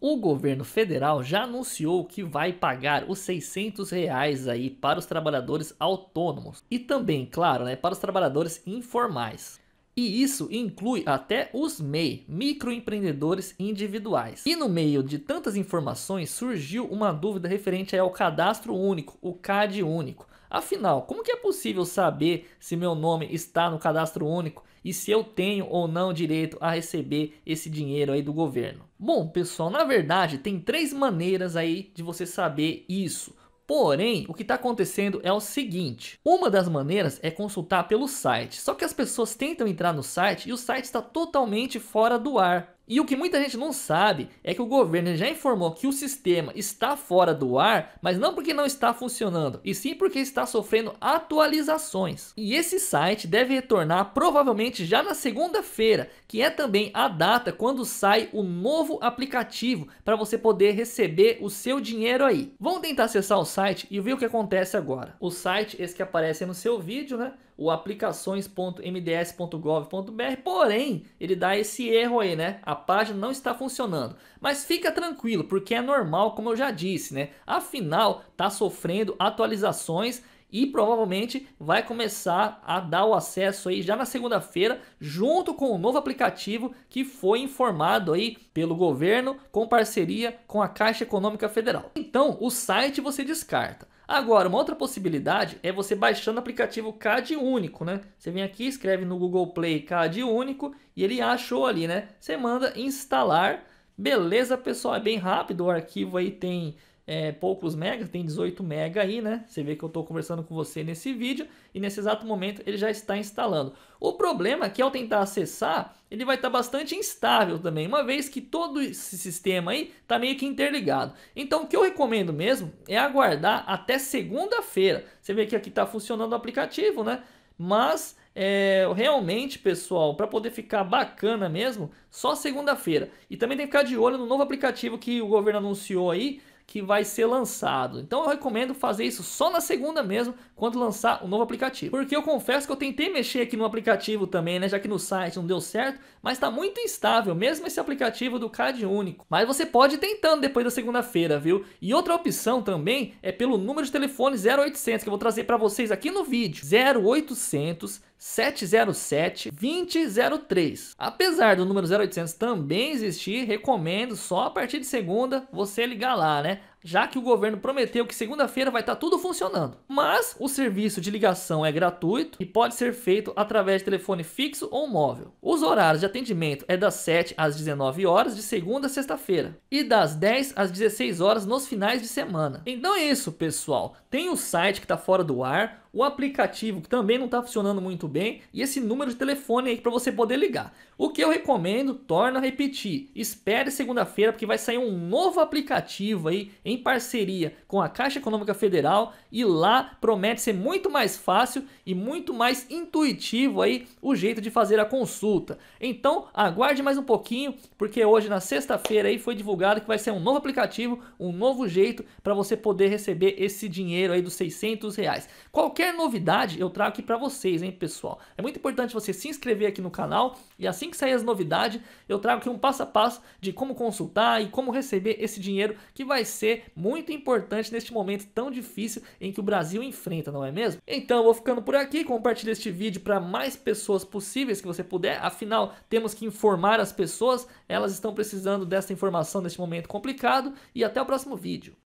O governo federal já anunciou que vai pagar os 600 reais aí para os trabalhadores autônomos e também, claro, né, para os trabalhadores informais. E isso inclui até os MEI, microempreendedores individuais. E no meio de tantas informações surgiu uma dúvida referente ao cadastro único, o CAD único. Afinal, como que é possível saber se meu nome está no cadastro único e se eu tenho ou não direito a receber esse dinheiro aí do governo? Bom, pessoal, na verdade tem três maneiras aí de você saber isso. Porém, o que está acontecendo é o seguinte: uma das maneiras é consultar pelo site. Só que as pessoas tentam entrar no site e o site está totalmente fora do ar. E o que muita gente não sabe é que o governo já informou que o sistema está fora do ar, mas não porque não está funcionando, e sim porque está sofrendo atualizações. E esse site deve retornar provavelmente já na segunda-feira, que é também a data quando sai o novo aplicativo para você poder receber o seu dinheiro aí. Vamos tentar acessar o site e ver o que acontece agora. O site esse que aparece no seu vídeo, né? o aplicações.mds.gov.br, porém, ele dá esse erro aí, né? A página não está funcionando. Mas fica tranquilo, porque é normal, como eu já disse, né? Afinal, está sofrendo atualizações e provavelmente vai começar a dar o acesso aí já na segunda-feira, junto com o novo aplicativo que foi informado aí pelo governo com parceria com a Caixa Econômica Federal. Então, o site você descarta. Agora, uma outra possibilidade é você baixando o aplicativo CAD único, né? Você vem aqui, escreve no Google Play CAD único e ele achou ali, né? Você manda instalar. Beleza, pessoal, é bem rápido, o arquivo aí tem é, poucos megas, tem 18 mega aí, né? Você vê que eu estou conversando com você nesse vídeo e nesse exato momento ele já está instalando. O problema é que ao tentar acessar, ele vai estar tá bastante instável também, uma vez que todo esse sistema aí está meio que interligado. Então o que eu recomendo mesmo é aguardar até segunda-feira. Você vê que aqui está funcionando o aplicativo, né? Mas é, realmente, pessoal, para poder ficar bacana mesmo, só segunda-feira. E também tem que ficar de olho no novo aplicativo que o governo anunciou aí, que vai ser lançado. Então eu recomendo fazer isso só na segunda mesmo, quando lançar o um novo aplicativo. Porque eu confesso que eu tentei mexer aqui no aplicativo também, né? Já que no site não deu certo, mas está muito instável, mesmo esse aplicativo do Cad Único. Mas você pode ir tentando depois da segunda-feira, viu? E outra opção também é pelo número de telefone 0800, que eu vou trazer para vocês aqui no vídeo. 0800 707-2003. Apesar do número 0800 também existir, recomendo só a partir de segunda você ligar lá, né? já que o governo prometeu que segunda-feira vai estar tá tudo funcionando. Mas o serviço de ligação é gratuito e pode ser feito através de telefone fixo ou móvel. Os horários de atendimento é das 7 às 19 horas de segunda a sexta-feira e das 10 às 16 horas nos finais de semana. Então é isso, pessoal. Tem o site que está fora do ar, o aplicativo que também não está funcionando muito bem e esse número de telefone aí para você poder ligar. O que eu recomendo, torna a repetir. Espere segunda-feira porque vai sair um novo aplicativo aí em parceria com a Caixa Econômica Federal e lá promete ser muito mais fácil e muito mais intuitivo aí o jeito de fazer a consulta. Então, aguarde mais um pouquinho, porque hoje na sexta-feira aí foi divulgado que vai ser um novo aplicativo, um novo jeito para você poder receber esse dinheiro aí dos 600 reais. Qualquer novidade eu trago aqui para vocês, hein, pessoal. É muito importante você se inscrever aqui no canal e assim que sair as novidades, eu trago aqui um passo a passo de como consultar e como receber esse dinheiro que vai ser muito importante neste momento tão difícil em que o Brasil enfrenta, não é mesmo? Então, eu vou ficando por aqui, compartilhe este vídeo para mais pessoas possíveis que você puder, afinal, temos que informar as pessoas, elas estão precisando dessa informação neste momento complicado e até o próximo vídeo.